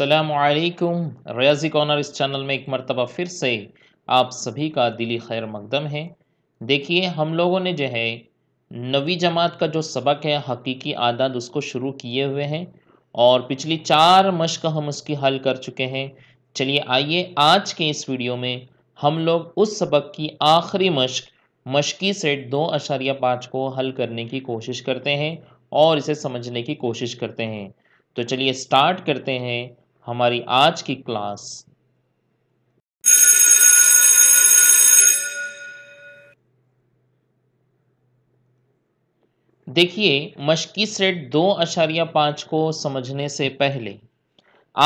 अल्लाम रियाजी कॉर्नर इस चैनल में एक मरतबा फिर से आप सभी का दिली खैर मकदम है देखिए हम लोगों ने जो है नवी जमात का जो सबक है हकीकी आदाद उसको शुरू किए हुए हैं और पिछली चार मशक हम उसकी हल कर चुके हैं चलिए आइए आज के इस वीडियो में हम लोग उस सबक की आखिरी मशक मशकी सेट दो अशारिया पाँच को हल करने की कोशिश करते हैं और इसे समझने की कोशिश करते हैं तो चलिए स्टार्ट करते हैं हमारी आज की क्लास देखिए मशकी सेट दो अशारिया पांच को समझने से पहले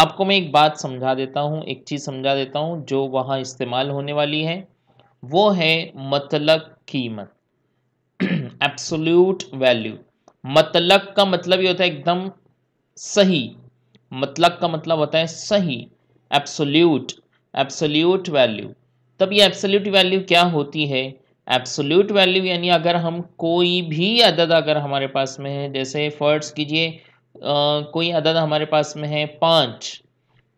आपको मैं एक बात समझा देता हूं एक चीज़ समझा देता हूं जो वहां इस्तेमाल होने वाली है वो है मतलब कीमत एब्सोल्यूट वैल्यू मतलब का मतलब ये होता है एकदम सही मतलब का मतलब होता है सही एप्सोल्यूट एप्सोल्यूट वैल्यू तब ये एप्सोल्यूट वैल्यू क्या होती है एप्सोल्यूट वैल्यू यानी अगर हम कोई भी अदद अगर हमारे पास में है जैसे फर्ड्स कीजिए कोई अदद हमारे पास में है पाँच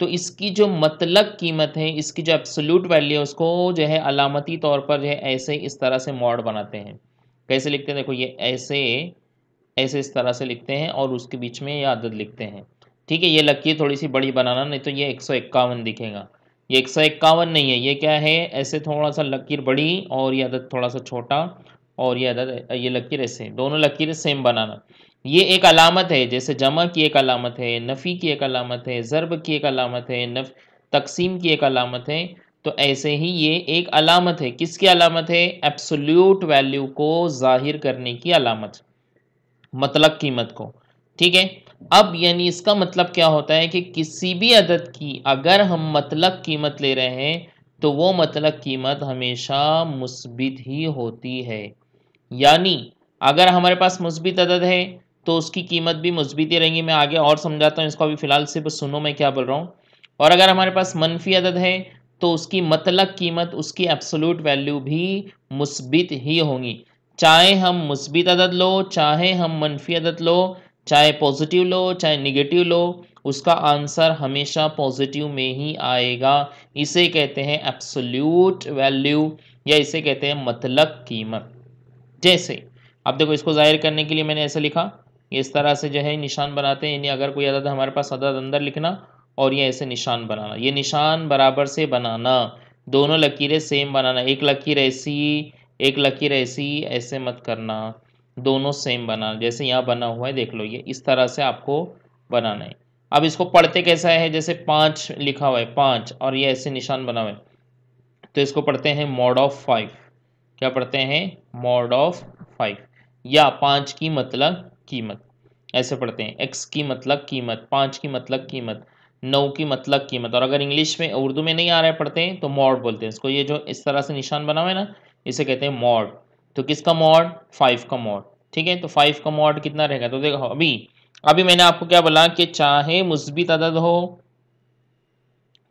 तो इसकी जो मतलब कीमत है इसकी जो एप्सोल्यूट वैल्यू है उसको जो है अलामती तौर पर जो है ऐसे इस तरह से मॉड बनाते हैं कैसे लिखते हैं देखो ये ऐसे ऐसे इस तरह से लिखते हैं और उसके बीच में ये आदत लिखते हैं ठीक है ये लकीर थोड़ी सी बड़ी बनाना नहीं तो ये एक दिखेगा ये एक नहीं है ये क्या है ऐसे थोड़ा सा लकीर बड़ी और ये अदद थोड़ा सा छोटा और ये अदद ये लकीर ऐसे दोनों लकीर सेम बनाना ये एक अलामत है जैसे जमा की एक अलामत है नफ़ी की एक अलामत है ज़रब की एक अलामत है नफ तकसीम की एक अलामत है तो ऐसे ही ये एक अलामत है किसकी अलामत है एब्सोल्यूट वैल्यू को ज़ाहिर करने की अलामत मतलब कीमत को ठीक है अब यानी इसका मतलब क्या होता है कि किसी भी अदद की अगर हम मतलब कीमत ले रहे हैं तो वो मतलब कीमत हमेशा मुस्बित ही होती है यानी अगर हमारे पास मुस्बित अदद है तो उसकी कीमत भी मुस्बित ही रहेंगी मैं आगे और समझाता हूँ इसको अभी फ़िलहाल सिर्फ सुनो मैं क्या बोल रहा हूँ और अगर हमारे पास मनफी अदद है तो उसकी मतलब कीमत उसकी एब्सोलूट वैल्यू भी मुस्बित ही होंगी चाहे हम मुस्बित अदद लो चाहे हम मनफी अदद लो चाहे पॉजिटिव लो चाहे निगेटिव लो उसका आंसर हमेशा पॉजिटिव में ही आएगा इसे कहते हैं एप्सोल्यूट वैल्यू या इसे कहते हैं मतलब कीमत जैसे अब देखो इसको जाहिर करने के लिए मैंने ऐसे लिखा इस तरह से जो है निशान बनाते हैं यानी अगर कोई अदद हमारे पास अदद अंदर लिखना और ये ऐसे निशान बनाना ये निशान बराबर से बनाना दोनों लकीरें सेम बनाना एक लकीर ऐसी एक लकीर ऐसी ऐसे मत करना दोनों सेम बनाना जैसे यहाँ बना हुआ है देख लो ये इस तरह से आपको बनाना है अब इसको पढ़ते कैसा है जैसे पाँच लिखा हुआ है पाँच और ये ऐसे निशान बना हुआ है तो इसको पढ़ते हैं मॉड ऑफ फाइव क्या पढ़ते हैं मॉड ऑफ फाइव या पाँच की मतलब कीमत ऐसे पढ़ते हैं एक्स की मतलब कीमत पाँच की मतलब कीमत नौ की मतलब कीमत और अगर इंग्लिश में उर्दू में नहीं आ रहा है पढ़ते हैं तो मॉड बोलते हैं इसको ये जो इस तरह से निशान बना हुआ है ना इसे कहते हैं मॉड तो किसका मॉड फाइव का मॉड ठीक है तो फाइव का मॉड कितना रहेगा तो देखो अभी अभी मैंने आपको क्या बोला कि चाहे मुस्बित अदद हो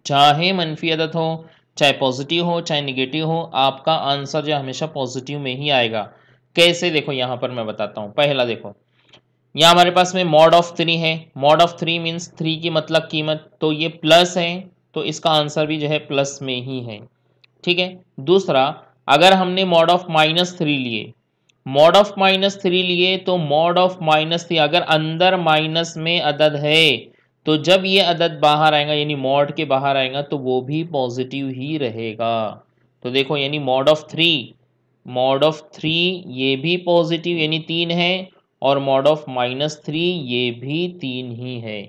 चाहे मनफी अदद हो चाहे पॉजिटिव हो चाहे निगेटिव हो आपका आंसर जो हमेशा पॉजिटिव में ही आएगा कैसे देखो यहाँ पर मैं बताता हूँ पहला देखो यहाँ हमारे पास में मॉड ऑफ थ्री है mod of three means three की मतलब कीमत तो ये प्लस है तो इसका आंसर भी जो है प्लस में ही है ठीक है दूसरा अगर हमने मॉड ऑफ माइनस थ्री लिए मॉड ऑफ माइनस थ्री लिए तो मॉड ऑफ माइनस थ्री अगर अंदर माइनस में अदद है तो जब ये अदद बाहर आएगा यानी मॉड के बाहर आएगा तो वो भी पॉजिटिव ही रहेगा तो देखो यानी mod of three mod of three ये भी पॉजिटिव यानी तीन है और मॉड ऑफ माइनस थ्री ये भी तीन ही है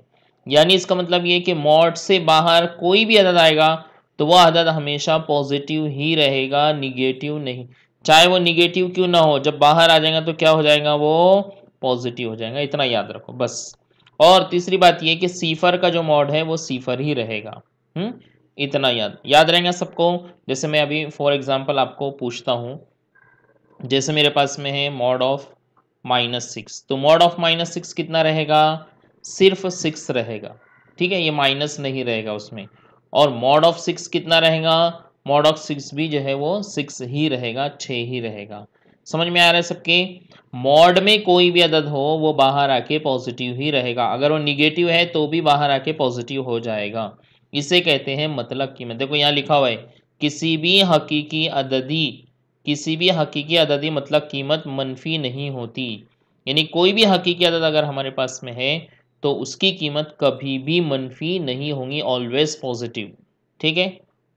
यानी इसका मतलब ये कि मॉड से बाहर कोई भी अदद आएगा तो वह अदद हमेशा पॉजिटिव ही रहेगा निगेटिव नहीं चाहे वो निगेटिव क्यों ना हो जब बाहर आ जाएगा तो क्या हो जाएगा वो पॉजिटिव हो जाएगा इतना याद रखो बस और तीसरी बात यह कि सीफर का जो मॉड है वो सीफर ही रहेगा हम्म इतना याद याद रहेगा सबको जैसे मैं अभी फॉर एग्जांपल आपको पूछता हूँ जैसे मेरे पास में है मॉड ऑफ माइनस सिक्स तो मॉड ऑफ माइनस सिक्स कितना रहेगा सिर्फ सिक्स रहेगा ठीक है ये माइनस नहीं रहेगा उसमें और मॉड ऑफ सिक्स कितना रहेगा मॉड ऑफ सिक्स भी जो है वो सिक्स ही रहेगा छः ही रहेगा समझ में आ रहा है सबके मॉड में कोई भी अदद हो वो बाहर आके पॉजिटिव ही रहेगा अगर वो निगेटिव है तो भी बाहर आके पॉजिटिव हो जाएगा इसे कहते हैं मतलब कीमत देखो यहाँ लिखा हुआ है किसी भी हकीकी अददी किसी भी हकीकी अददी मतलब कीमत मनफी नहीं होती यानी कोई भी हकीकी अदद अगर हमारे पास में है तो उसकी कीमत कभी भी मनफी नहीं होगी ऑलवेज पॉजिटिव ठीक है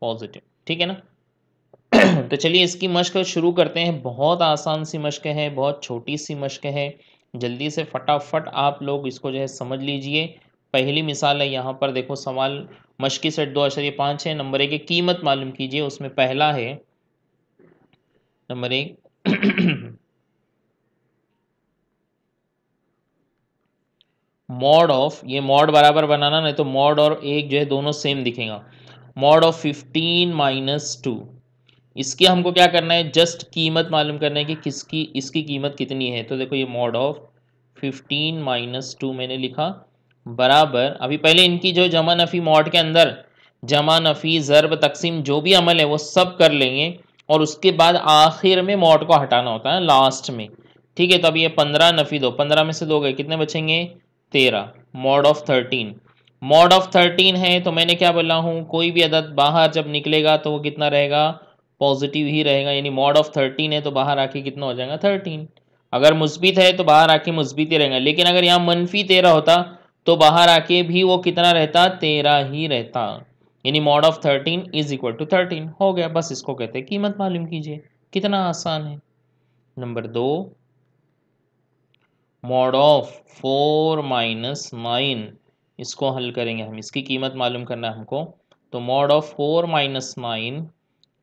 पॉजिटिव ठीक है ना तो चलिए इसकी मश्क शुरू करते हैं बहुत आसान सी मश्क है बहुत छोटी सी मश्क है जल्दी से फटाफट आप लोग इसको जो है समझ लीजिए पहली मिसाल है यहाँ पर देखो सवाल मश्की सेट दो आश्चर्य पाँच है नंबर एक कीमत मालूम कीजिए उसमें पहला है नंबर एक मॉड ऑफ ये मॉड बराबर बनाना नहीं तो मॉड और एक जो है दोनों सेम दिखेगा mod of fifteen minus two इसके हमको क्या करना है जस्ट कीमत मालूम करना है कि किसकी इसकी कीमत कितनी है तो देखो ये mod of fifteen minus two मैंने लिखा बराबर अभी पहले इनकी जो जमा नफ़ी मॉड के अंदर जमा नफ़ी ज़रब तकसीम जो भी अमल है वो सब कर लेंगे और उसके बाद आखिर में मॉड को हटाना होता है लास्ट में ठीक है तो अभी ये पंद्रह नफ़ी दो पंद्रह में से दो गए कितने बचेंगे तेरह mod of thirteen mod of thirteen है तो मैंने क्या बोला हूँ कोई भी अदद बाहर जब निकलेगा तो वो कितना रहेगा पॉजिटिव ही रहेगा यानी मॉड ऑफ थर्टीन है तो बाहर आके कितना हो जाएगा थर्टीन अगर मुस्बित है तो बाहर आके मुस्बित ही रहेगा लेकिन अगर यहाँ मनफी तेरह होता तो बाहर आके भी वो कितना रहता तेरह ही रहता यानी mod of thirteen is equal to thirteen हो गया बस इसको कहते हैं कीमत मालूम कीजिए कितना आसान है नंबर दो mod of four minus nine इसको हल करेंगे हम इसकी कीमत मालूम करना है हमको तो mod of four minus nine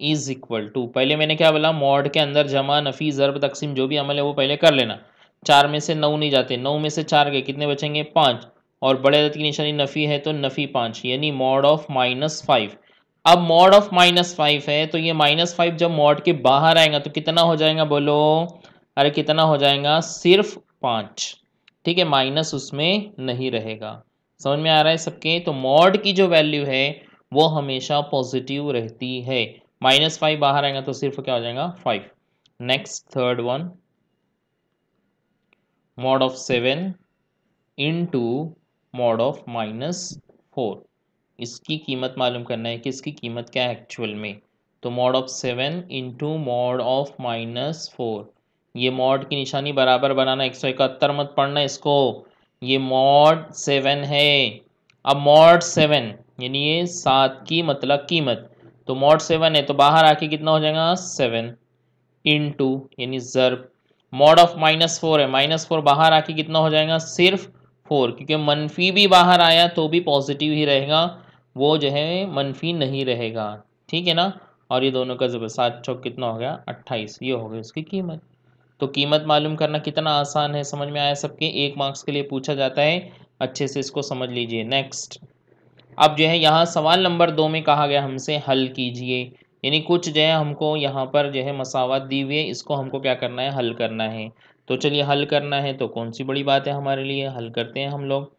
is equal to पहले मैंने क्या बोला मॉड के अंदर जमा नफ़ी ज़रब तकसीम जो भी अमल है वो पहले कर लेना चार में से नौ नहीं जाते नौ में से चार गए कितने बचेंगे पाँच और बड़े अदद की निशानी नफ़ी है तो नफ़ी पाँच यानी मॉड ऑफ माइनस फाइव अब मॉड ऑफ माइनस फाइव है तो ये माइनस फाइव जब मॉड के बाहर आएगा तो कितना हो जाएगा बोलो अरे कितना हो जाएगा सिर्फ पाँच ठीक है माइनस उसमें नहीं रहेगा समझ में आ रहा है सबके तो मॉड की जो वैल्यू है वो हमेशा पॉजिटिव रहती है माइनस फाइव बाहर आएगा तो सिर्फ क्या हो जाएगा five next third one mod of seven into mod of minus four इसकी कीमत मालूम करना है कि इसकी कीमत क्या है एक्चुअल में तो mod of seven into mod of minus four ये मॉड की निशानी बराबर बनाना एक सौ इकहत्तर मत पढ़ना इसको ये मॉड सेवन है अब मॉड सेवन यानी ये सात की मतलब कीमत तो मॉड सेवन है तो बाहर आके कितना हो जाएगा सेवन इन टू यानी जर्ब मॉड ऑफ माइनस फोर है माइनस फोर बाहर आके कितना हो जाएगा सिर्फ फोर क्योंकि मनफी भी बाहर आया तो भी पॉजिटिव ही रहेगा वो जो है मनफी नहीं रहेगा ठीक है ना और ये दोनों का जब सात चौक कितना हो गया अट्ठाईस ये हो गया उसकी कीमत तो कीमत मालूम करना कितना आसान है समझ में आया सबके एक मार्क्स के लिए पूछा जाता है अच्छे से इसको समझ लीजिए नेक्स्ट अब जो है यहाँ सवाल नंबर दो में कहा गया हमसे हल कीजिए यानी कुछ जो है हमको यहाँ पर जो है मसावत दी हुई है इसको हमको क्या करना है हल करना है तो चलिए हल करना है तो कौन सी बड़ी बात है हमारे लिए हल करते हैं हम लोग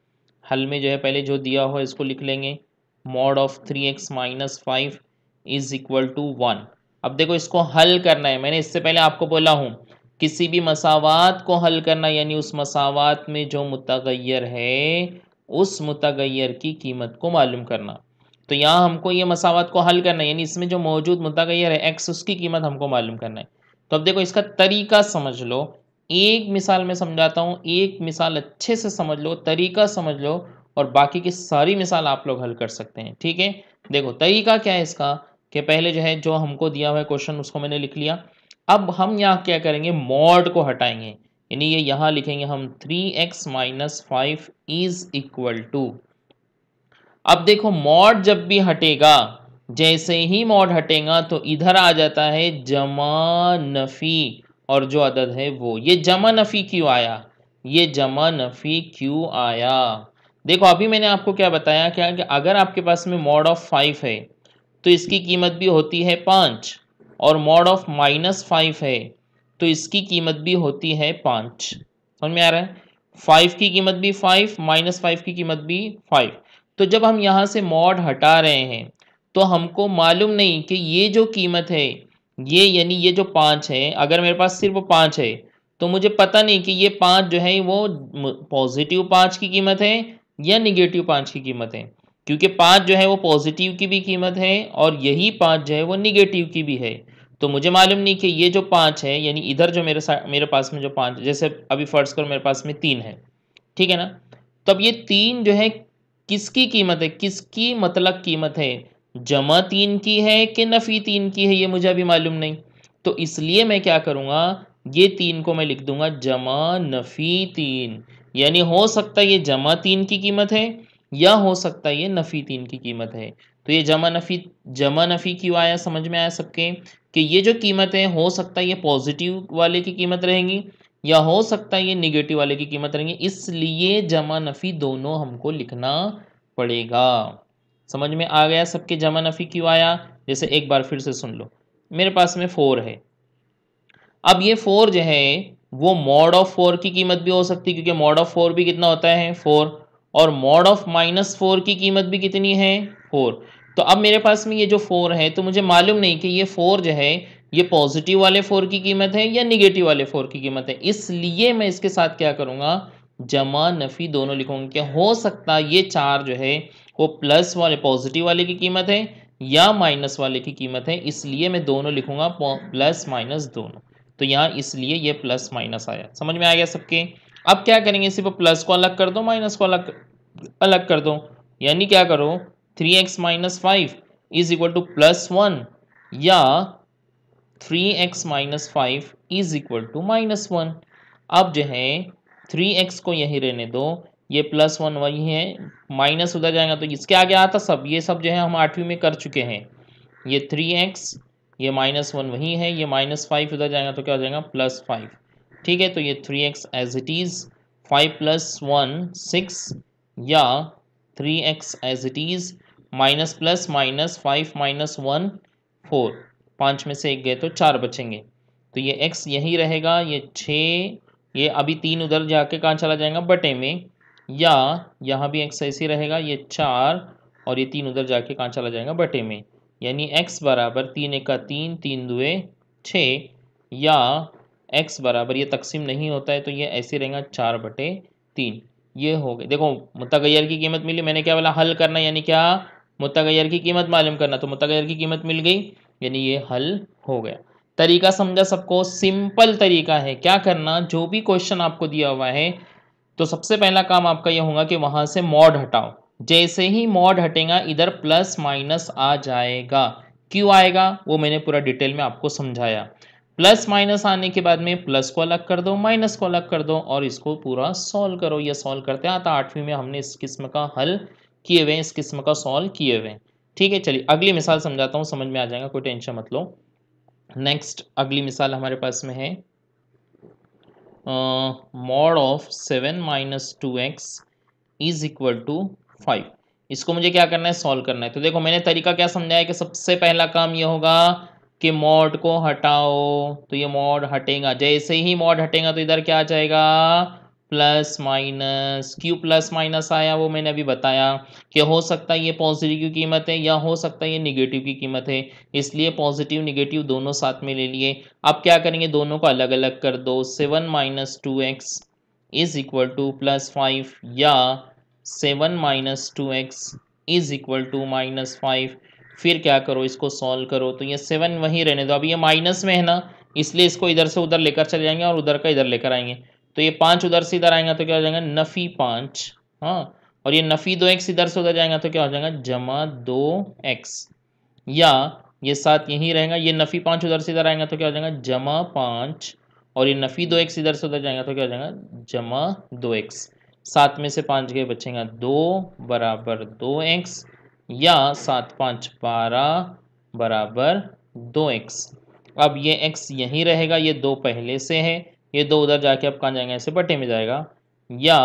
हल में जो है पहले जो दिया हो इसको लिख लेंगे mod of three x minus five is equal to one अब देखो इसको हल करना है मैंने इससे पहले आपको बोला हूँ किसी भी मसावत को हल करना यानी उस मसावत में जो मुतगैर है उस मुतगैर की कीमत को मालूम करना तो यहाँ हमको ये मसावत को हल करना है यानी इसमें जो मौजूद मुतगैर है एक्स उसकी कीमत हमको मालूम करना है तो अब देखो इसका तरीका समझ लो एक मिसाल में समझाता हूँ एक मिसाल अच्छे से समझ लो तरीका समझ लो और बाकी की सारी मिसाल आप लोग हल कर सकते हैं ठीक है देखो तरीका क्या है इसका कि पहले जो है जो हमको दिया हुआ है क्वेश्चन उसको मैंने लिख लिया अब हम यहाँ क्या करेंगे मॉड को हटाएंगे यानी ये यहाँ लिखेंगे हम three x minus five is equal to अब देखो मॉड जब भी हटेगा जैसे ही मॉड हटेगा तो इधर आ जाता है जमा नफ़ी और जो अदद है वो ये जमा नफ़ी क्यों आया ये जमा नफ़ी क्यों आया देखो अभी मैंने आपको क्या बताया क्या कि अगर आपके पास में मॉड ऑफ फाइव है तो इसकी कीमत भी होती है पाँच और मॉड ऑफ माइनस फाइव है तो इसकी कीमत भी होती है पाँच समझ में आ रहा है फाइव की कीमत भी फाइव माइनस फाइव की कीमत भी फाइव तो जब हम यहाँ से मॉड हटा रहे हैं तो हमको मालूम नहीं कि ये जो कीमत है ये यानी ये जो पाँच है अगर मेरे पास सिर्फ पाँच है तो मुझे पता नहीं कि ये पाँच जो है वो पॉजिटिव पाँच की कीमत है या निगेटिव पाँच की कीमत है क्योंकि पाँच जो है वो पॉजिटिव की भी कीमत है और यही पाँच जो है वो निगेटिव की भी है तो मुझे मालूम नहीं कि ये जो पाँच है यानी इधर जो मेरे मेरे पास में जो पाँच जैसे अभी फर्ज करो मेरे पास में तीन है ठीक है ना तो अब ये तीन जो है किसकी कीमत है किसकी मतलब कीमत है जमा तीन की है कि नफ़ी तीन की है ये मुझे अभी मालूम नहीं तो इसलिए मैं क्या करूँगा ये तीन को मैं लिख दूंगा जमा नफ़ी तीन यानी हो सकता है ये जमा तीन की कीमत है या हो सकता है ये नफ़ी तीन की कीमत है तो ये जमा नफ़ी जमा नफ़ी क्यों आया समझ में आया सबके कि ये जो कीमत है हो सकता है ये पॉजिटिव वाले की कीमत रहेंगी या हो सकता है ये निगेटिव वाले की कीमत रहेंगी इसलिए जमा नफ़ी दोनों हमको लिखना पड़ेगा समझ में आ गया सबके जमा नफ़ी क्यों आया जैसे एक बार फिर से सुन लो मेरे पास में फोर है अब ये फोर जो है वो मॉड ऑफ फोर की कीमत भी हो सकती है क्योंकि मॉड ऑफ फोर भी कितना होता है फोर और मॉड ऑफ माइनस फोर की कीमत भी कितनी है फोर तो अब मेरे पास में ये जो फोर है तो मुझे मालूम नहीं कि ये फोर जो है ये पॉजिटिव वाले फोर की कीमत है या निगेटिव वाले फोर की कीमत है इसलिए मैं इसके साथ क्या करूँगा जमा नफ़ी दोनों लिखूंगा क्या हो सकता ये चार जो है वो प्लस वाले पॉजिटिव वाले की कीमत है या माइनस वाले की कीमत है इसलिए मैं दोनों लिखूंगा प्लस माइनस दोनों तो यहाँ इसलिए ये प्लस माइनस आया समझ में आ गया सबके अब क्या करेंगे सिर्फ प्लस को अलग कर दो माइनस को अलग अलग कर दो यानी क्या करो three x minus five is equal to plus one या three x minus five is equal to minus one अब जो है थ्री एक्स को यही रहने दो ये प्लस वन वही है माइनस उधर जाएगा तो इसके आगे आता सब ये सब जो है हम आठवीं में कर चुके हैं ये थ्री एक्स ये माइनस वन वही है ये माइनस फाइव उधर जाएगा तो क्या हो जाएगा प्लस फाइव ठीक है तो ये three x as it is five plus one six या three x as it is minus plus minus five minus one four पाँच में से एक गए तो चार बचेंगे तो ये एक्स यही रहेगा ये छः ये अभी तीन उधर जाके कहाँ चला जाएगा बटे में या यहाँ भी एक्स ऐसे रहेगा ये चार और ये तीन उधर जाके कहाँ चला जाएगा बटे में यानी एक्स बराबर तीन एक का तीन तीन दुए छः या एक्स बराबर ये तकसीम नहीं होता है तो ये ऐसे रहेगा चार बटे तीन ये हो गए देखो मुतगैर की कीमत मिली मैंने क्या बोला हल करना यानी क्या मुतगैर की कीमत मालूम करना तो मुतगैर की कीमत मिल गई यानी ये हल हो गया तरीका समझा सबको सिंपल तरीका है क्या करना जो भी क्वेश्चन आपको दिया हुआ है तो सबसे पहला काम आपका यह होगा कि वहाँ से मॉड हटाओ जैसे ही मॉड हटेगा इधर प्लस माइनस आ जाएगा क्यों आएगा वो मैंने पूरा डिटेल में आपको समझाया प्लस माइनस आने के बाद में प्लस को अलग कर दो माइनस को अलग कर दो और इसको पूरा सॉल्व करो या सॉल्व करते हैं आठवीं में हमने इस किस्म का हल किए हुए इस किस्म का सॉल्व किए हुए ठीक है चलिए अगली मिसाल समझाता हूँ समझ में आ जाएगा कोई टेंशन मत लो नेक्स्ट अगली मिसाल हमारे पास में है mod of seven minus two x is equal to five इसको मुझे क्या करना है सॉल्व करना है तो देखो मैंने तरीका क्या समझाया कि सबसे पहला काम ये होगा कि मॉड को हटाओ तो ये मॉड हटेगा जैसे ही मॉड हटेगा तो इधर क्या आ जाएगा प्लस माइनस क्यू प्लस माइनस आया वो मैंने अभी बताया कि हो सकता है ये पॉजिटिव की कीमत है या हो सकता है ये निगेटिव की कीमत है इसलिए पॉजिटिव निगेटिव दोनों साथ में ले लिए अब क्या करेंगे दोनों को अलग अलग कर दो seven minus two x is equal to plus five या seven minus two x is equal to minus five फिर क्या करो इसको सॉल्व करो तो ये सेवन वहीं रहने दो अब ये माइनस में है ना इसलिए इसको इधर से उधर लेकर चले जाएंगे और उधर का इधर लेकर आएंगे तो ये पाँच उधर से इधर आएगा तो क्या हो जाएगा नफ़ी पाँच हाँ और ये नफ़ी दो एक्स इधर से उधर जाएगा तो क्या हो जाएगा जमा दो एक्स या ये साथ यहीं रहेगा ये नफ़ी पाँच उधर से इधर आएगा तो क्या हो जाएगा जमा पाँच और ये नफ़ी दो एक्स इधर से उधर जाएगा तो क्या हो जाएगा जमा दो एक्स सात में से पाँच गए बचेगा दो बराबर दो एक्स या सात पाँच बारह बराबर दो एक्स अब ये एक्स यहीं रहेगा ये दो पहले से है ये दो उधर जाके अब कहाँ जाएंगे ऐसे बटे में जाएगा या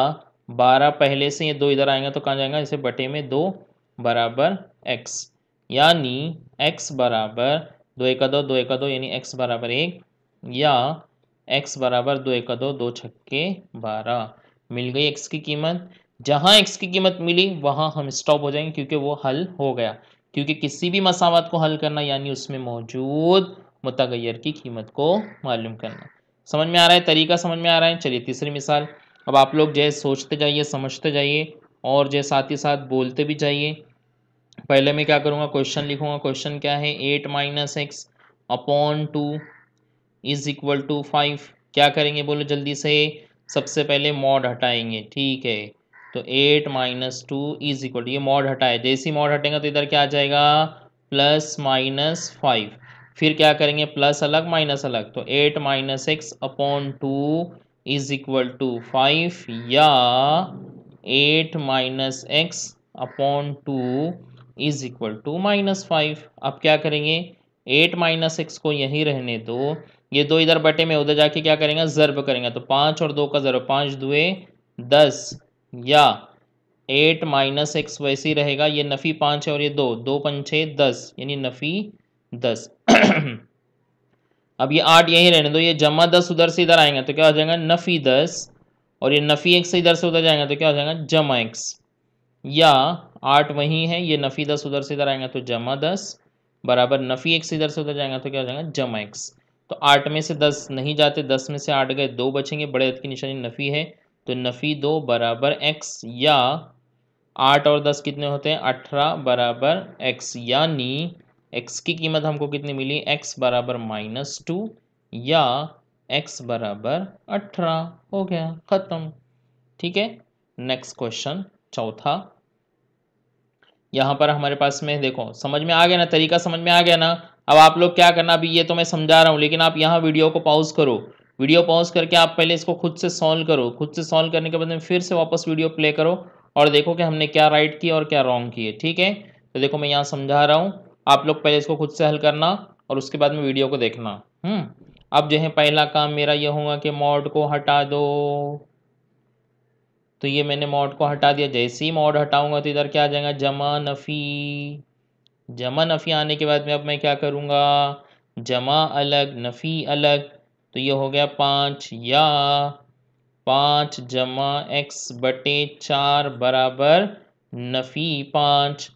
बारह पहले से ये दो इधर आएंगे तो कहाँ जाएगा इसे बटे में दो बराबर एक्स यानी एक्स बराबर दो एक दो दो एक दो यानी एक्स बराबर एक या एक्स बराबर दो एक दो दो छक्के बारह मिल गई एक्स की कीमत जहाँ एक्स की कीमत मिली वहाँ हम स्टॉप हो जाएंगे क्योंकि वो हल हो गया क्योंकि किसी भी मसावत को हल करना यानी उसमें मौजूद मतगैर की कीमत को मालूम करना समझ में आ रहा है तरीका समझ में आ रहा है चलिए तीसरी मिसाल अब आप लोग जैसे सोचते जाइए समझते जाइए और जो साथ ही साथ बोलते भी जाइए पहले मैं क्या करूँगा क्वेश्चन लिखूँगा क्वेश्चन क्या है eight minus x upon two is equal to five क्या करेंगे बोलो जल्दी से सबसे पहले मॉड हटाएंगे ठीक है तो eight minus two is equal to ये मॉड हटाए जैसे ही मॉड हटेगा तो इधर क्या आ जाएगा प्लस माइनस फाइव फिर क्या करेंगे प्लस अलग माइनस अलग तो eight minus x upon two is equal to five या eight minus x upon two is equal to minus five अब क्या करेंगे एट माइनस एक्स को यहीं रहने दो ये दो इधर बटे में उधर जाके क्या करेंगे ज़र्ब करेंगे तो पाँच और दो का ज़रूर पाँच दुए दस या एट माइनस एक्स वैसे ही रहेगा ये नफ़ी पाँच है और ये दो दो पंचे दस यानी नफ़ी दस अब ये आठ यहीं रहने दो ये जमा दस उधर से इधर आएंगे तो क्या हो जाएगा नफ़ी दस और ये नफ़ी एक्स इधर से उधर जाएंगे तो क्या हो जाएगा जमा एक्स या आठ वहीं है ये नफ़ी दस उधर से इधर आएंगे तो जमा दस बराबर नफ़ी एक्स इधर से उधर जाएंगे तो क्या हो जाएगा जमा एक्स तो आठ में से दस नहीं जाते दस में से आठ गए दो बचेंगे बड़े हद की निशानी नफ़ी है तो नफ़ी दो बराबर एक्स या आठ और दस कितने होते हैं अठारह बराबर एक्स यानी एक्स की कीमत हमको कितनी मिली एक्स बराबर माइनस टू या एक्स बराबर अठारह हो गया ख़त्म ठीक है नेक्स्ट क्वेश्चन चौथा यहाँ पर हमारे पास में देखो समझ में आ गया ना तरीका समझ में आ गया ना अब आप लोग क्या करना अभी ये तो मैं समझा रहा हूँ लेकिन आप यहाँ वीडियो को पॉज करो वीडियो पॉज करके आप पहले इसको खुद से सॉल्व करो खुद से सॉल्व करने के बाद में फिर से वापस वीडियो प्ले करो और देखो कि हमने क्या राइट किया और क्या रॉन्ग किए ठीक है तो देखो मैं यहाँ समझा रहा हूँ आप लोग पहले इसको खुद से हल करना और उसके बाद में वीडियो को देखना हम्म, अब जो है पहला काम मेरा यह होगा कि मॉड को हटा दो तो ये मैंने मॉड को हटा दिया जैसे ही मॉड हटाऊंगा तो इधर क्या आ जाएगा जमा नफ़ी जमा नफ़ी आने के बाद में अब मैं क्या करूँगा जमा अलग नफ़ी अलग तो ये हो गया पाँच या पाँच जमा एक्स बटे चार बराबर नफ़ी पाँच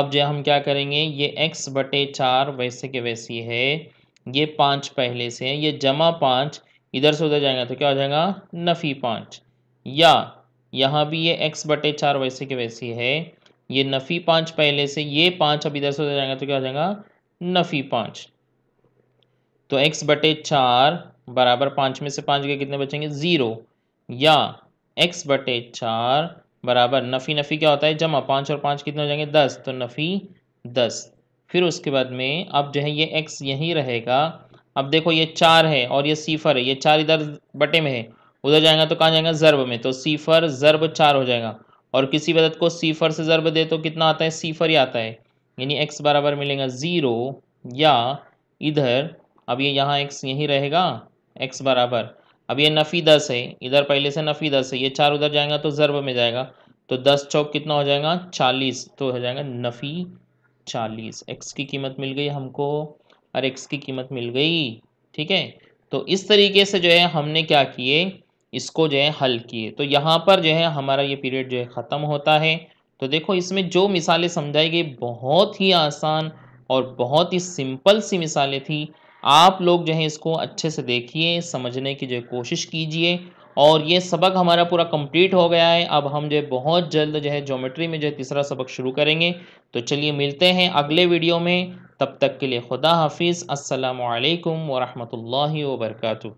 अब जो हम क्या करेंगे ये एक्स बटे चार वैसे के वैसी है ये पाँच पहले से है ये जमा पाँच इधर से उधर जाएगा तो क्या हो जाएगा नफ़ी पाँच या यहाँ भी ये एक्स बटे चार वैसे के वैसी है ये नफ़ी पाँच पहले से ये पाँच अब इधर से उधर जाएगा तो क्या हो जाएगा नफ़ी पाँच तो एक्स बटे चार बराबर पाँच में से पाँच गए कितने बचेंगे ज़ीरो या एक्स बटे चार बराबर नफ़ी नफ़ी क्या होता है जमा पाँच और पाँच कितने हो जाएंगे दस तो नफ़ी दस फिर उसके बाद में अब जो है ये एक्स यहीं रहेगा अब देखो ये चार है और ये सीफर है ये चार इधर बटे में है उधर जाएगा तो कहाँ जाएगा ज़रब में तो सीफर ज़रब चार हो जाएगा और किसी मदद को सीफर से ज़रब दे तो कितना आता है सीफर ही आता है यानी एक्स बराबर मिलेगा ज़ीरो या इधर अब ये यहाँ एक्स यहीं रहेगा एक्स बराबर अब ये नफ़ी दस है इधर पहले से नफ़ी दस है ये चार उधर जाएगा तो ज़रब में जाएगा तो दस चौक कितना हो जाएगा चालीस तो हो जाएगा नफ़ी चालीस एक्स की कीमत मिल गई हमको और एक्स की कीमत मिल गई ठीक है तो इस तरीके से जो है हमने क्या किए इसको जो है हल किए तो यहाँ पर जो है हमारा ये पीरियड जो है ख़त्म होता है तो देखो इसमें जो मिसालें समझाई गई बहुत ही आसान और बहुत ही सिंपल सी मिसालें थी आप लोग जो है इसको अच्छे से देखिए समझने की जो है कोशिश कीजिए और ये सबक हमारा पूरा कंप्लीट हो गया है अब हम जो है बहुत जल्द जो है ज्योमेट्री में जो है तीसरा सबक शुरू करेंगे तो चलिए मिलते हैं अगले वीडियो में तब तक के लिए खुदा हाफिज़ असलकम वरहमल वरक